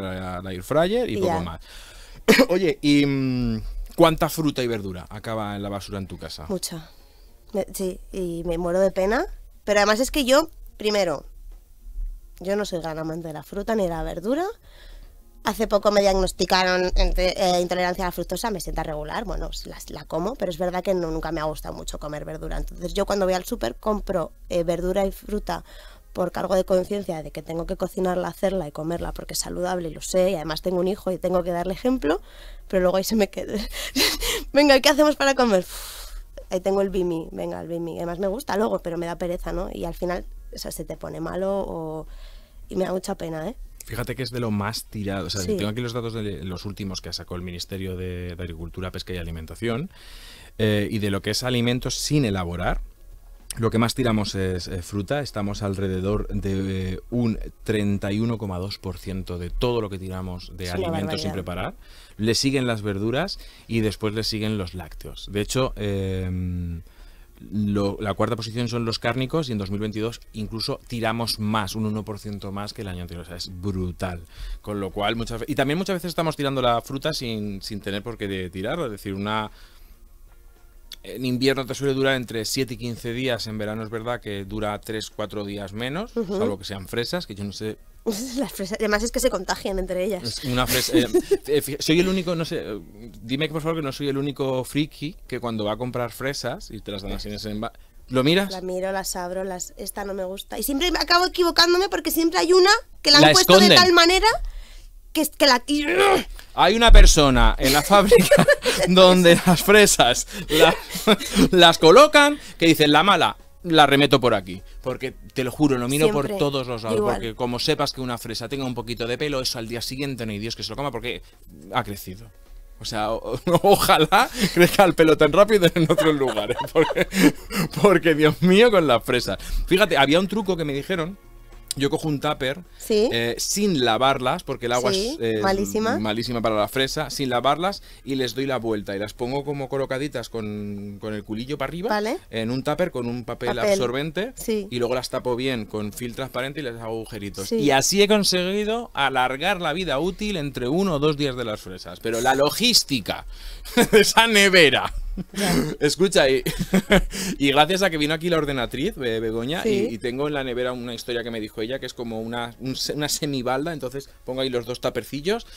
la, air fryer y, poco más. Oye, ¿y mm, cuánta fruta y verdura acaba en la basura en tu casa? Mucha. Eh, sí, y me muero de pena. Pero además es que yo, primero, yo no soy gran amante de la fruta ni de la verdura. Hace poco me diagnosticaron eh, intolerancia a la fructosa, me sienta regular, bueno, la, la como, pero es verdad que nunca me ha gustado mucho comer verdura. Entonces yo cuando voy al súper compro eh, verdura y fruta por cargo de conciencia de que tengo que cocinarla, hacerla y comerla porque es saludable, y lo sé, y además tengo un hijo y tengo que darle ejemplo, pero luego ahí se me queda. venga, ¿qué hacemos para comer? ahí tengo el bimi, venga, el bimi. Además me gusta luego, pero me da pereza, ¿no? Y al final o sea, se te pone malo o... y me da mucha pena, ¿eh? Fíjate que es de lo más tirado. O sea, tengo aquí los datos de los últimos que ha sacó el Ministerio de, Agricultura, Pesca y Alimentación. Eh, y de lo que es alimentos sin elaborar, lo que más tiramos es eh, fruta, estamos alrededor de eh, un 31,2% de todo lo que tiramos de alimentos sin preparar. Le siguen las verduras y después le siguen los lácteos. De hecho, em, la cuarta posición son los cárnicos y en 2022 incluso tiramos más, un 1% más que el año anterior. O sea, es brutal. Con lo cual, muchas y también muchas veces estamos tirando la fruta sin, sin tener por qué tirarla, es decir, una en invierno te suele durar entre 7 y 15 días. En verano es verdad que dura 3, 4 días menos, salvo que sean fresas, que yo no sé. Las fresas, además es que se contagian entre ellas. Una fresa, eh, eh, soy el único, no sé, dime que por favor que no soy el único friki que cuando va a comprar fresas y te las dan así en ese ¿Lo miras? La miro, las abro, las esta no me gusta. Y siempre me acabo equivocándome porque siempre hay una que la han puesto de tal manera que, que la... Hay una persona en la fábrica donde las fresas las colocan que dicen la mala, la remeto por aquí. Porque te lo juro, lo miro por todos los lados. Porque como sepas que una fresa tenga un poquito de pelo, eso al día siguiente no hay Dios que se lo coma porque ha crecido. O sea, ojalá crezca el pelo tan rápido en otros lugares. Porque, porque, Dios mío, con las fresas. Fíjate, había un truco que me dijeron yo cojo un tupper eh, sin lavarlas, porque el agua es malísima. para la fresa, sin lavarlas y les doy la vuelta y las pongo como colocaditas con, el culillo para arriba en un tupper con un papel, absorbente y luego las tapo bien con film transparente y les hago agujeritos. Y así he conseguido alargar la vida útil entre uno o dos días de las fresas. Pero la logística de esa nevera Escucha, y, y, gracias a que vino aquí la ordenatriz, Begoña, y, tengo en la nevera una historia que me dijo ella, que es como una, una semibalda, entonces pongo ahí los dos tapercillos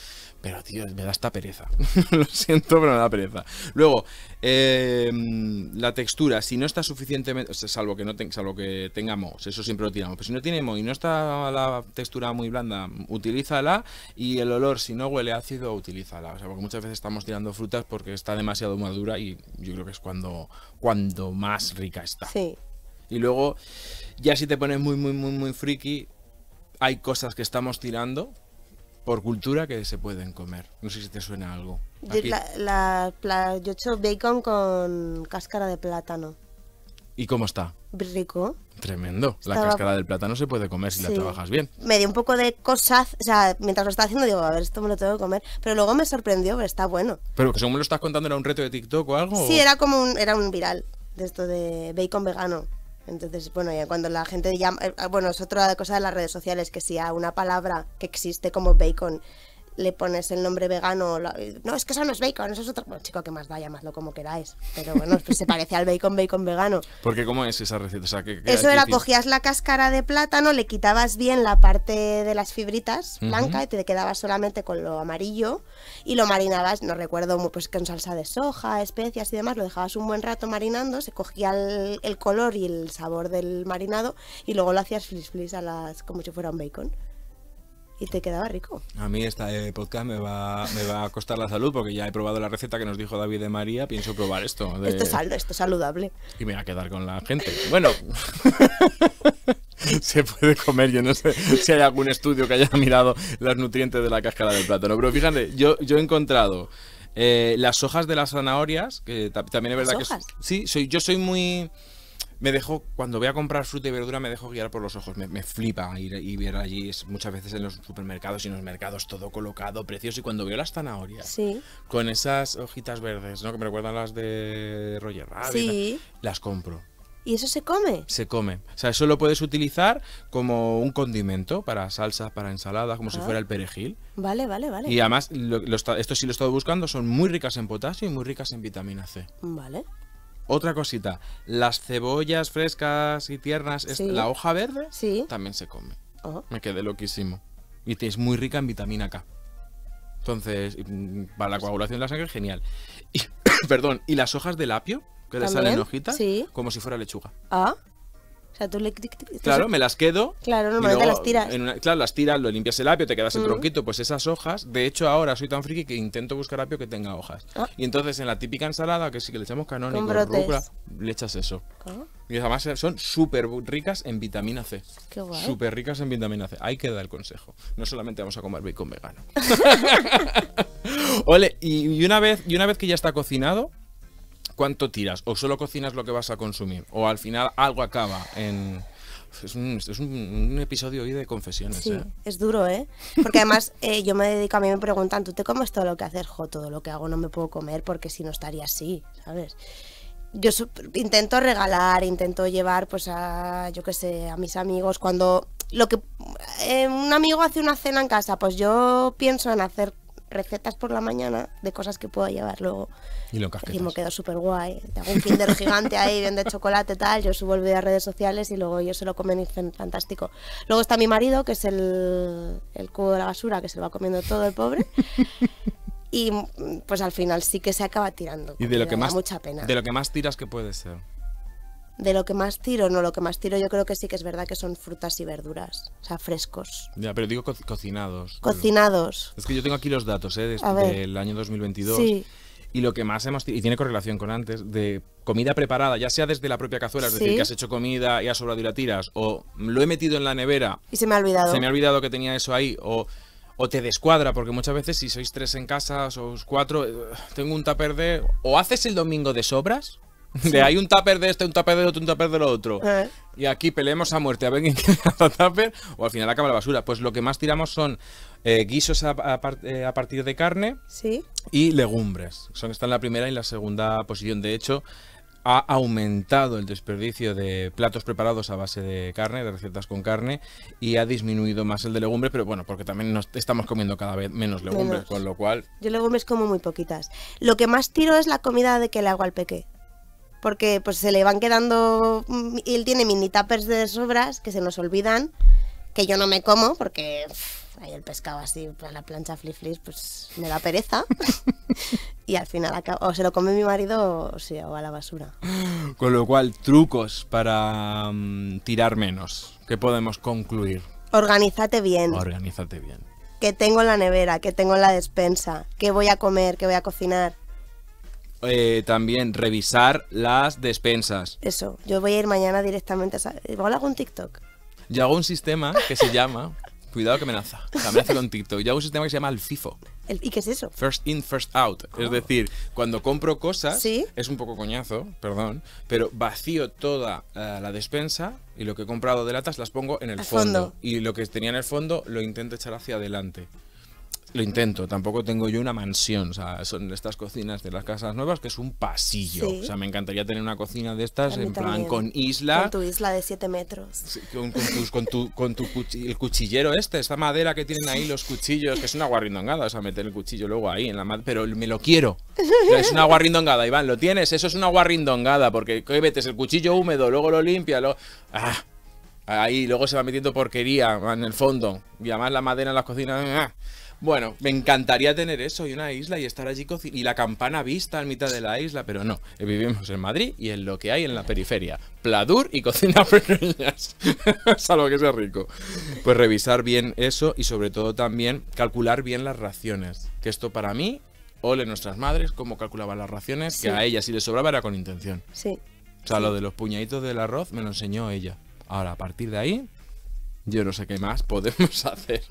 pero, tío, me da esta pereza. Lo siento, pero me da pereza. Luego, em, la textura, si no está suficientemente. salvo que no salvo que tenga eso siempre lo tiramos. Pero si no tiene y no está la textura muy blanda, utilízala. Y el olor, si no huele ácido, utilízala. O sea, porque muchas veces estamos tirando frutas porque está demasiado madura y yo creo que es cuando, cuando más rica está. Y luego, ya si te pones muy, muy, muy, muy friki, hay cosas que estamos tirando por cultura que se pueden comer. No sé si te suena algo. Yo, la, hecho bacon con cáscara de plátano. ¿Y cómo está? Rico. Tremendo. La cáscara del plátano se puede comer si la trabajas bien. Me dio un poco de cosas, o sea, mientras lo estaba haciendo digo, a ver, esto me lo tengo que comer. Pero luego me sorprendió, pero está bueno. Pero según me lo estás contando, ¿era un reto de TikTok o algo? Sí, era como un, era un viral de esto de bacon vegano. Entonces, bueno, ya cuando la gente llama, eh, ah, bueno, es otra cosa de las redes sociales, que si a una palabra que existe como bacon le pones el nombre vegano. no, es que eso no es bacon, eso es otro. Bueno, chico, que más da, lo como queráis. Pero bueno, pues se parece al bacon, bacon vegano. Porque, ¿cómo es esa receta? eso era, cogías la cáscara de plátano, le quitabas bien la parte de las fibritas blanca y te quedabas solamente con lo amarillo y lo marinabas, no recuerdo, pues con salsa de soja, especias y demás. Lo dejabas un buen rato marinando, se cogía el, color y el sabor del marinado y luego lo hacías flis flis a las, como si fuera un bacon y te quedaba rico. A mí este podcast me va, me va a costar la salud porque ya he probado la receta que nos dijo David de María, pienso probar esto. Esto, es esto saludable. Y me va a quedar con la gente. Bueno. se puede comer. Yo no sé si hay algún estudio que haya mirado los nutrientes de la cáscara del plátano. Pero fíjate, yo, yo he encontrado eh, las hojas de las zanahorias, que también es verdad que... Sí, soy, yo soy muy me dejo, cuando voy a comprar fruta y verdura, me dejo guiar por los ojos. Me, me flipa ir y ver allí muchas veces en los supermercados y en los mercados todo colocado, precioso. Y cuando veo las zanahorias sí. con esas hojitas verdes, ¿no? Que me recuerdan las de Roger Rabbit, las compro. ¿Y eso se come? Se come. O sea, eso lo puedes utilizar como un condimento para salsas, para ensaladas, como si ah. fuera el perejil. Vale, vale, vale. Y además, esto sí lo he estado buscando, son muy ricas en potasio y muy ricas en vitamina C. Vale. Otra cosita, las cebollas frescas y tiernas, la hoja verde también se come. Me quedé loquísimo. Y es muy rica en vitamina K. Entonces, mm, para la coagulación de la sangre, genial. Y, perdón, y las hojas del apio, que le salen hojitas, como si fuera lechuga. Ah. Claro, me las quedo. Claro, normalmente las tiras. claro, las tiras, lo limpias el apio, te quedas el mm. tronquito. Pues esas hojas, de hecho ahora soy tan friki que intento buscar apio que tenga hojas. Ah. Y entonces en la típica ensalada, que sí que le echamos canónico, le echas eso. Y además eh, son súper ricas en vitamina C. Qué Súper ricas en vitamina C. Ahí queda el consejo. No solamente vamos a comer bacon vegano. Ole, y una vez, y una vez que ya está cocinado, ¿Cuánto tiras? ¿O solo cocinas lo que vas a consumir? ¿O al final algo acaba en...? Es un, episodio hoy de confesiones. Sí, ¿eh? es duro, ¿eh? Porque además eh, yo me dedico, a mí me preguntan, ¿tú te comes todo lo que haces? todo lo que hago no me puedo comer porque si no estaría así, ¿sabes? Yo intento regalar, intento llevar pues a, yo qué sé, a mis amigos cuando lo que eh, un amigo hace una cena en casa, pues yo pienso en hacer recetas por la mañana de cosas que pueda llevar luego. Y lo me quedó súper guay. Te hago un kinder gigante ahí, bien de chocolate, tal. Yo subo el video a redes sociales y luego ellos se lo comen y dicen, fantástico. Luego está mi marido, que es el, el cubo de la basura, que se lo va comiendo todo el pobre. y pues al final sí que se acaba tirando. Y de lo que más, mucha pena. De lo que más tiras que puede ser de lo que más tiro, no, lo que más tiro yo creo que sí que es verdad que son frutas y verduras, o sea, frescos. Ya, pero digo cocinados. Cocinados. Es que yo tengo aquí los datos ¿eh? desde año 2022. Sí. Y lo que más hemos y tiene correlación con antes, de comida preparada, ya sea desde la propia cazuela, es decir, que has hecho comida y has sobrado y la tiras, o lo he metido en la nevera. Y se me ha olvidado. Se me ha olvidado que tenía eso ahí, o o te descuadra, porque muchas veces si sois tres en casa, o cuatro, eh, tengo un taper de... O haces el domingo de sobras, de hay un tupper de este, un tupper de otro, un tupper lo otro. Eh. Y aquí peleemos a muerte a ver quién tupper o al final acaba la basura. Pues lo que más tiramos son eh, guisos eh, a, partir de carne ¿Sí? y legumbres. Son, están en la primera y la segunda posición. De hecho, ha aumentado el desperdicio de platos preparados a base de carne, de recetas con carne, y ha disminuido más el de legumbres, pero bueno, porque también nos estamos comiendo cada vez menos legumbres, con lo cual... Yo legumbres como muy poquitas. Lo que más tiro es la comida de que le hago al peque porque pues se le van quedando, mm, él tiene mini tapers de sobras que se nos olvidan, que yo no me como porque ahí el pescado así a la plancha flip pues me da pereza y al final o se lo come mi marido o se va a la basura. Con lo cual, trucos para mm, tirar menos, ¿Qué podemos concluir. Organízate bien. Organízate bien. Que tengo en la nevera, que tengo en la despensa, que voy a comer, que voy a cocinar eh, también revisar las despensas. Eso, yo voy a ir mañana directamente a... Igual hago un TikTok. Yo hago un sistema que se llama... Cuidado que amenaza. amenaza con TikTok. Yo hago un sistema que se llama el FIFO. ¿Y qué es eso? First in, first out. Es ah. decir, cuando compro cosas, es un poco coñazo, perdón, pero vacío toda eh, la despensa y lo que he comprado de latas las pongo en el fondo. fondo. Y lo que tenía en el fondo lo intento echar hacia adelante. Lo intento, tampoco tengo yo una mansión, o sea, son estas cocinas de las casas nuevas que es un pasillo. O sea, me encantaría tener una cocina de estas en plan con isla. Con tu isla de 7 metros. con, tu, el cuchillero este, esta madera que tienen ahí los cuchillos, que es una guarrindongada, o sea, meter el cuchillo luego ahí en la pero me lo quiero. Es una guarrindongada, Iván, lo tienes, eso es una guarrindongada, porque vete metes el cuchillo húmedo, luego lo limpia, ¡Ah! Ahí luego se va metiendo porquería en el fondo. Y además la madera en las cocinas... Ah, bueno, me encantaría tener eso y una isla y estar allí y la campana vista en mitad de la isla, pero no. Eh, vivimos en Madrid y en lo que hay en la periferia. Pladur y cocina pequeñas. Salvo que sea rico. Pues revisar bien eso y sobre todo también calcular bien las raciones. Que esto para mí, ole nuestras madres, cómo calculaban las raciones, que a ellas si le sobraba era con intención. Sí. O sea, lo de los puñaditos del arroz me lo enseñó ella. Ahora, a partir de ahí, yo no sé qué más podemos hacer.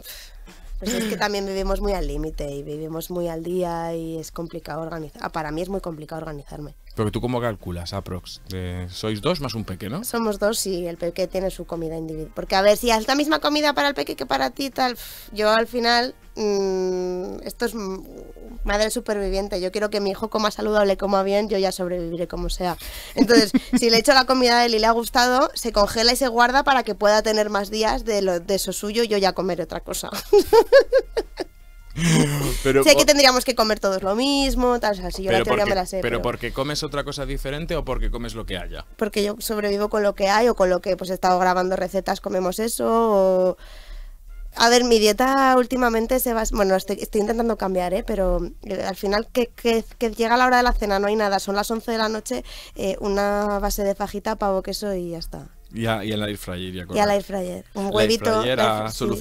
Pues es que también vivimos muy al límite y vivimos muy al día y es complicado organizar. Ah, para mí es muy complicado organizarme. ¿Pero tú cómo calculas, aprox. sois dos más un pequeño ¿no? Somos dos y el peque tiene su comida individual. Porque a ver, si es la misma comida para el peque que para ti, tal, yo al final, mm, esto es mm, madre superviviente. Yo quiero que mi hijo coma saludable, coma bien, yo ya sobreviviré como sea. Entonces, si le he hecho la comida a él y le ha gustado, se congela y se guarda para que pueda tener más días de, lo, de eso suyo y yo ya comer otra cosa. pero sé que tendríamos que comer todos lo mismo, tal, yo la teoría porque, me la sé. Pero, porque comes otra cosa diferente o porque comes lo que haya. Porque yo sobrevivo con lo que hay o con lo que pues he estado grabando recetas, comemos eso A ver, mi dieta últimamente se va... Bueno, estoy, intentando cambiar, ¿eh? Pero eh, al final que, llega la hora de la cena, no hay nada. Son las 11 de la noche, eh, una base de fajita, pavo, queso y ya está. Y, a, air fryer. Ya y al air fryer. Un huevito.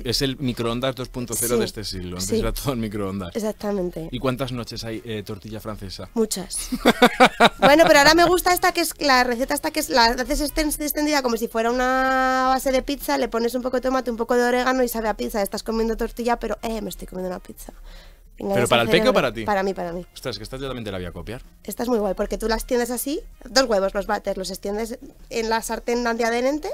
Es el microondas 2.0 de este siglo. Antes era todo microondas. Exactamente. ¿Y cuántas noches hay eh, tortilla francesa? Muchas. bueno, pero ahora me gusta esta que es la receta esta que es la haces extendida como si fuera una base de pizza, le pones un poco de tomate, un poco de orégano y sabe a pizza. Estás comiendo tortilla, pero eh, me estoy comiendo una pizza. ¿Pero para el peque o para ti? Para mí, para mí. Ostras, que esta yo también la voy a copiar. Esta es muy guay, porque tú las tienes así, dos huevos los bates, los extiendes en la sartén antiadherente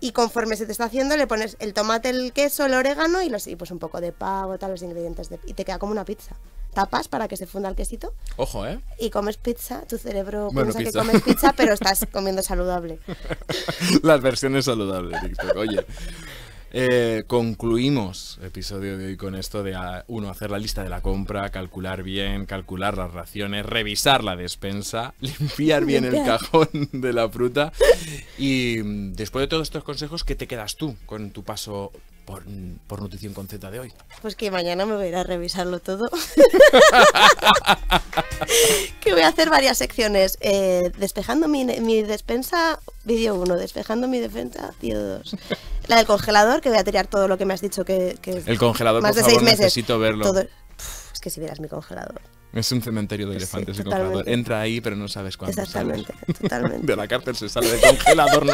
y conforme se te está haciendo le pones el tomate, el queso, el orégano y, los, y pues un poco de pavo, tal, los ingredientes. y te queda como una pizza. Tapas para que se funda el quesito. Ojo, ¿eh? Y comes pizza, tu cerebro piensa que comes pizza, pero estás comiendo saludable. Las versiones saludables, TikTok. Oye, eh, concluimos episodio de hoy con esto de, ah, uno, hacer la lista de la compra, calcular bien, calcular las raciones, revisar la despensa, limpiar bien el cajón de la fruta. Y mm, después de todos estos consejos, ¿qué te quedas tú con tu paso por, Nutrición con Z de hoy? Pues que mañana me voy a ir a revisarlo todo. que voy a hacer varias secciones. Eh, despejando mi, despensa, vídeo 1. Despejando mi defensa, vídeo 2. La del congelador, que voy a tirar todo lo que me has dicho que... el congelador, más por de favor, seis necesito verlo. es que si vieras mi congelador. Es un cementerio de pues elefantes y congelador. Entra ahí, pero no sabes cuándo. Exactamente, De la cárcel se sale de congelador, ¿no?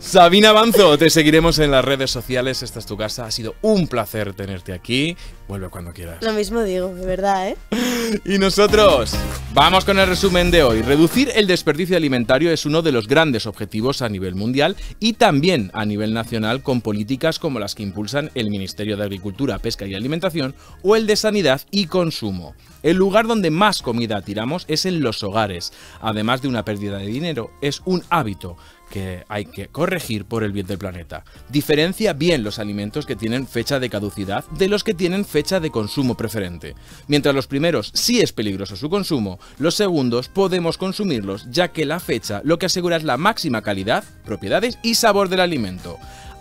Sabina Banzo, te seguiremos en las redes sociales. Esta es tu casa. Ha sido un placer tenerte aquí. Vuelve cuando quieras. Lo mismo digo, de verdad, ¿eh? Y nosotros, vamos con el resumen de hoy. Reducir el desperdicio alimentario es uno de los grandes objetivos a nivel mundial y también a nivel nacional con políticas como las que impulsan el Ministerio de Agricultura, Pesca y Alimentación o el de Sanidad y con consumo. El lugar donde más comida tiramos es en los hogares. Además de una pérdida de dinero, es un hábito que hay que corregir por el bien del planeta. Diferencia bien los alimentos que tienen fecha de caducidad de los que tienen fecha de consumo preferente. Mientras los primeros sí es peligroso su consumo, los segundos podemos consumirlos ya que la fecha lo que asegura es la máxima calidad, propiedades y sabor del alimento.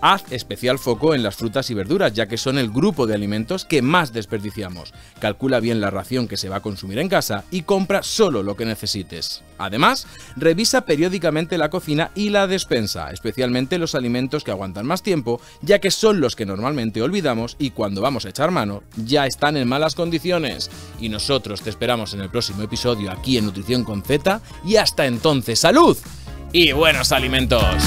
Haz especial foco en las frutas y verduras, ya que son el grupo de alimentos que más desperdiciamos. Calcula bien la ración que se va a consumir en casa y compra solo lo que necesites. Además, revisa periódicamente la cocina y la despensa, especialmente los alimentos que aguantan más tiempo, ya que son los que normalmente olvidamos y cuando vamos a echar mano ya están en malas condiciones. Y nosotros te esperamos en el próximo episodio aquí en Nutrición con Z y hasta entonces, salud y buenos alimentos.